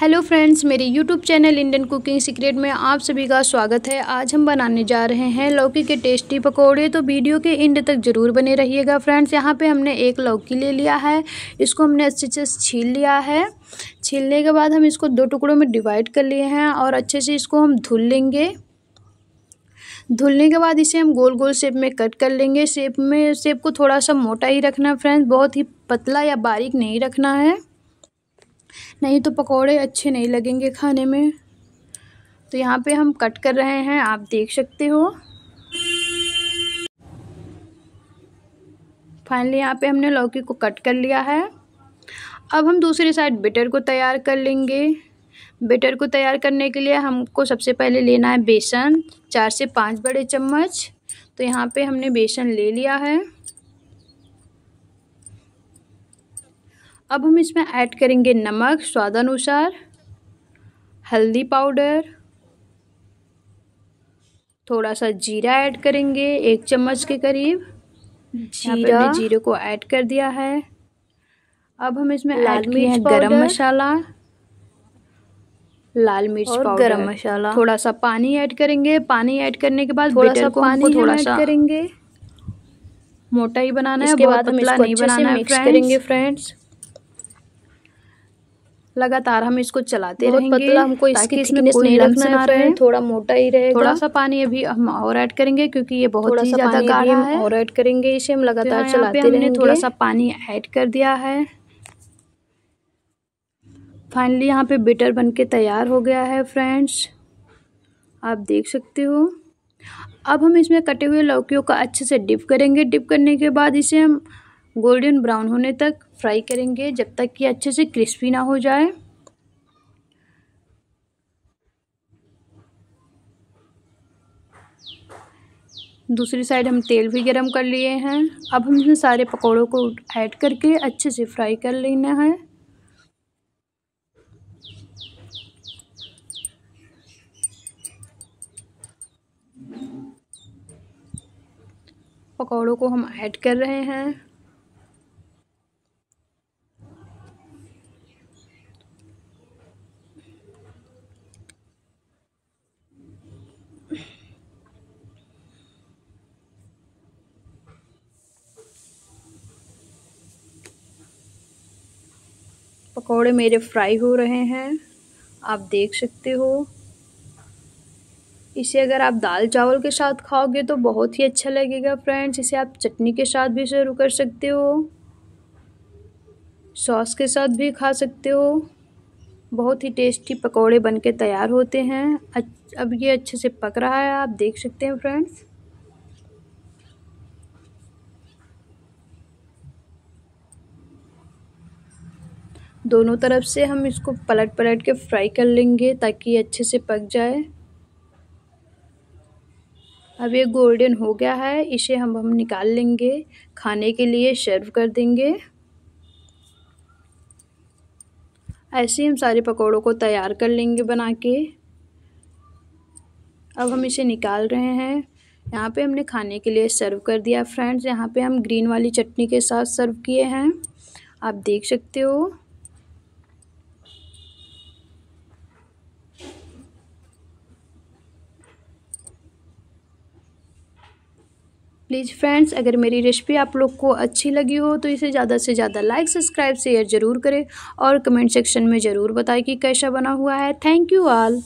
hello friends मेरे YouTube channel Indian cooking secret में आप सभी का स्वागत है आज हम बनाने जा रहे हैं लौकी के टेस्टी पकोड़े तो वीडियो के एंड तक ज़रूर बने रहिएगा फ्रेंड्स यहाँ पे हमने एक लौकी ले लिया है इसको हमने अच्छे से छील लिया है छीलने के बाद हम इसको दो टुकड़ों में डिवाइड कर लिए हैं और अच्छे से इसको हम धुल लेंगे धुलने के बाद इसे हम गोल गोल शेप में कट कर लेंगे शेप में शेप को थोड़ा सा मोटा ही रखना फ्रेंड्स बहुत ही पतला या बारीक नहीं रखना है नहीं तो पकोड़े अच्छे नहीं लगेंगे खाने में तो यहाँ पे हम कट कर रहे हैं आप देख सकते हो फाइनली यहाँ पे हमने लौकी को कट कर लिया है अब हम दूसरी साइड बेटर को तैयार कर लेंगे बेटर को तैयार करने के लिए हमको सबसे पहले लेना है बेसन चार से पाँच बड़े चम्मच तो यहाँ पे हमने बेसन ले लिया है अब हम इसमें ऐड करेंगे नमक स्वादानुसार हल्दी पाउडर थोड़ा सा जीरा ऐड करेंगे एक चम्मच के करीब जीरा जीरे को ऐड कर दिया है अब हम इसमें ऐड किए हैं गरम मसाला लाल मिर्च और गरम मसाला थोड़ा सा पानी ऐड करेंगे पानी ऐड करने के बाद थोड़ा सा पानी थोड़ा सा करेंगे मोटा ही बनाना है इसके बाद हम इसको नहीं बनाना है मिक्स करेंगे फ्रेंड्स लगातार हम इसको चलाते रहेंगे पतला हमको ताकि इसमें कोई लम्स ना रहे थोड़ा मोटा ही रहे थोड़ा सा पानी अभी हम और ऐड करेंगे क्योंकि ये बहुत ही ज्यादा गाढ़ा है और ऐड करेंगे इसे हम लगातार तो चलाते रहेंगे थोड़ा सा पानी ऐड कर दिया है फाइनली यहाँ पे बेटर के तैयार हो गया है फ्रेंड्स आप देख सकते हो अब हम इसमें कटे हुए लौकियों का अच्छे से डिप करेंगे डिप करने के बाद इसे हम गोल्डन ब्राउन होने तक फ्राई करेंगे जब तक कि अच्छे से क्रिस्पी ना हो जाए दूसरी साइड हम तेल भी गरम कर लिए हैं अब हम इसमें सारे पकौड़ों को ऐड करके अच्छे से फ्राई कर लेना है पकौड़ों को हम ऐड कर रहे हैं पकोड़े मेरे फ्राई हो रहे हैं आप देख सकते हो इसे अगर आप दाल चावल के साथ खाओगे तो बहुत ही अच्छा लगेगा फ्रेंड्स इसे आप चटनी के साथ भी शुरू कर सकते हो सॉस के साथ भी खा सकते हो बहुत ही टेस्टी पकोड़े बनके तैयार होते हैं अब ये अच्छे से पक रहा है आप देख सकते हैं फ्रेंड्स दोनों तरफ से हम इसको पलट पलट के फ्राई कर लेंगे ताकि ये अच्छे से पक जाए अब ये गोल्डन हो गया है इसे हम हम निकाल लेंगे खाने के लिए सर्व कर देंगे ऐसे ही हम सारे पकौड़ों को तैयार कर लेंगे बना के अब हम इसे निकाल रहे हैं यहाँ पे हमने खाने के लिए सर्व कर दिया फ्रेंड्स यहाँ पे हम ग्रीन वाली चटनी के साथ सर्व किए हैं आप देख सकते हो प्लीज़ फ्रेंड्स अगर मेरी रेसिपी आप लोग को अच्छी लगी हो तो इसे ज़्यादा से ज़्यादा लाइक सब्सक्राइब शेयर ज़रूर करें और कमेंट सेक्शन में ज़रूर बताएं कि कैसा बना हुआ है थैंक यू ऑल